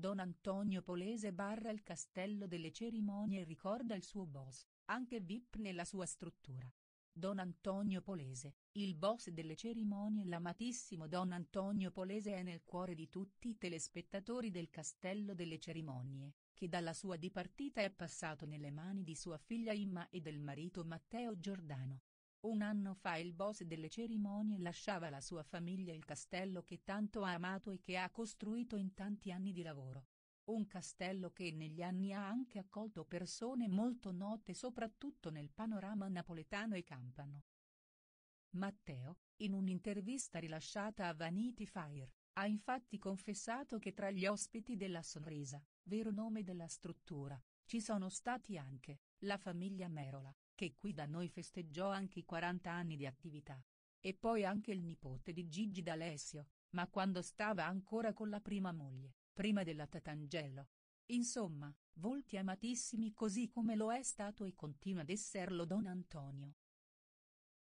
Don Antonio Polese barra il castello delle cerimonie ricorda il suo boss, anche VIP nella sua struttura. Don Antonio Polese, il boss delle cerimonie l'amatissimo Don Antonio Polese è nel cuore di tutti i telespettatori del castello delle cerimonie, che dalla sua dipartita è passato nelle mani di sua figlia Imma e del marito Matteo Giordano. Un anno fa il boss delle cerimonie lasciava la sua famiglia il castello che tanto ha amato e che ha costruito in tanti anni di lavoro. Un castello che negli anni ha anche accolto persone molto note soprattutto nel panorama napoletano e campano. Matteo, in un'intervista rilasciata a Vanity Fire, ha infatti confessato che tra gli ospiti della Sonrisa, vero nome della struttura, ci sono stati anche, la famiglia Merola, che qui da noi festeggiò anche i 40 anni di attività. E poi anche il nipote di Gigi D'Alessio, ma quando stava ancora con la prima moglie, prima della Tatangelo. Insomma, volti amatissimi così come lo è stato e continua ad esserlo Don Antonio.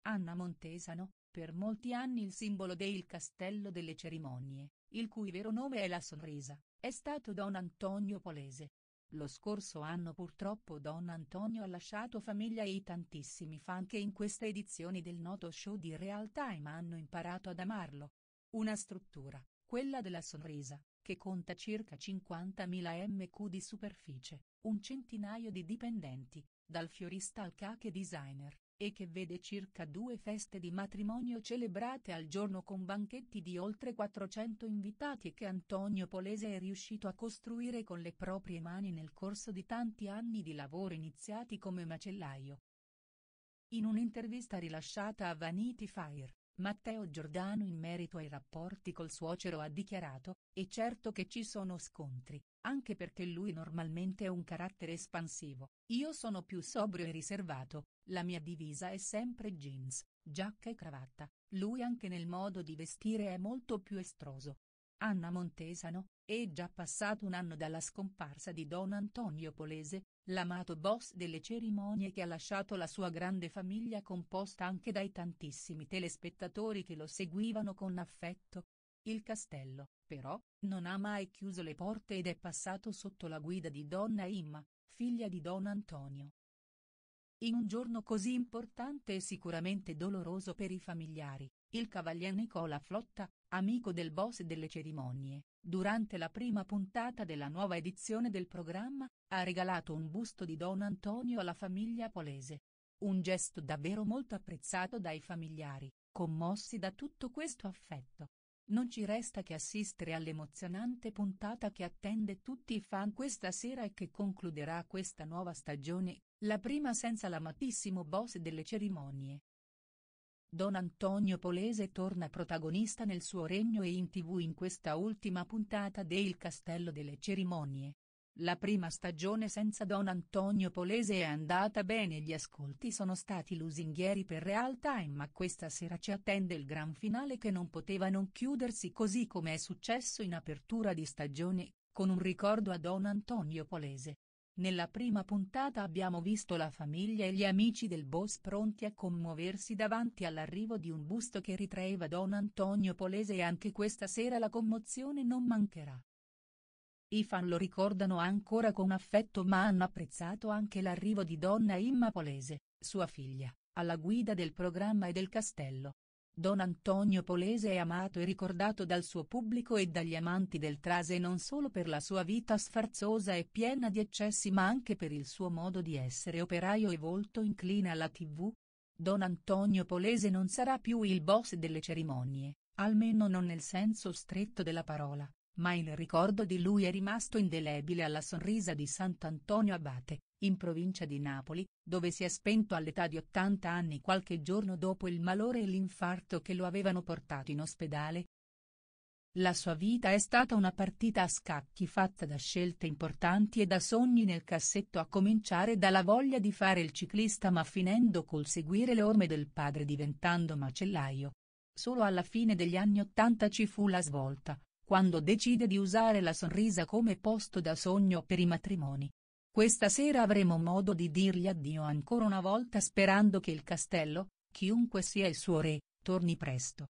Anna Montesano, per molti anni il simbolo del castello delle cerimonie, il cui vero nome è la Sonrisa, è stato Don Antonio Polese, lo scorso anno purtroppo Don Antonio ha lasciato famiglia e i tantissimi fan che in questa edizione del noto show di Real Time hanno imparato ad amarlo. Una struttura, quella della Sonrisa, che conta circa 50.000 mq di superficie, un centinaio di dipendenti, dal fiorista al cake designer, e che vede circa due feste di matrimonio celebrate al giorno con banchetti di oltre 400 invitati che Antonio Polese è riuscito a costruire con le proprie mani nel corso di tanti anni di lavoro iniziati come macellaio. In un'intervista rilasciata a Vanity Fire. Matteo Giordano in merito ai rapporti col suocero ha dichiarato, è certo che ci sono scontri, anche perché lui normalmente è un carattere espansivo, io sono più sobrio e riservato, la mia divisa è sempre jeans, giacca e cravatta, lui anche nel modo di vestire è molto più estroso. Anna Montesano, è già passato un anno dalla scomparsa di Don Antonio Polese, l'amato boss delle cerimonie che ha lasciato la sua grande famiglia composta anche dai tantissimi telespettatori che lo seguivano con affetto. Il castello, però, non ha mai chiuso le porte ed è passato sotto la guida di Donna Imma, figlia di Don Antonio, in un giorno così importante e sicuramente doloroso per i familiari, il cavalier Nicola Flotta, amico del boss delle cerimonie, durante la prima puntata della nuova edizione del programma, ha regalato un busto di Don Antonio alla famiglia polese. Un gesto davvero molto apprezzato dai familiari, commossi da tutto questo affetto. Non ci resta che assistere all'emozionante puntata che attende tutti i fan questa sera e che concluderà questa nuova stagione la prima senza l'amatissimo boss delle cerimonie. Don Antonio Polese torna protagonista nel suo regno e in tv in questa ultima puntata de Il Castello delle Cerimonie. La prima stagione senza Don Antonio Polese è andata bene gli ascolti sono stati lusinghieri per Real Time ma questa sera ci attende il gran finale che non poteva non chiudersi così come è successo in apertura di stagione, con un ricordo a Don Antonio Polese. Nella prima puntata abbiamo visto la famiglia e gli amici del boss pronti a commuoversi davanti all'arrivo di un busto che ritraeva Don Antonio Polese e anche questa sera la commozione non mancherà. I fan lo ricordano ancora con affetto ma hanno apprezzato anche l'arrivo di Donna Imma Polese, sua figlia, alla guida del programma e del castello, Don Antonio Polese è amato e ricordato dal suo pubblico e dagli amanti del trase non solo per la sua vita sfarzosa e piena di eccessi ma anche per il suo modo di essere operaio e volto incline alla tv. Don Antonio Polese non sarà più il boss delle cerimonie, almeno non nel senso stretto della parola, ma il ricordo di lui è rimasto indelebile alla sonrisa di Sant'Antonio Abate, in provincia di Napoli, dove si è spento all'età di 80 anni qualche giorno dopo il malore e l'infarto che lo avevano portato in ospedale. La sua vita è stata una partita a scacchi fatta da scelte importanti e da sogni nel cassetto a cominciare dalla voglia di fare il ciclista ma finendo col seguire le orme del padre diventando macellaio. Solo alla fine degli anni Ottanta ci fu la svolta, quando decide di usare la sorrisa come posto da sogno per i matrimoni. Questa sera avremo modo di dirgli addio ancora una volta sperando che il castello, chiunque sia il suo re, torni presto.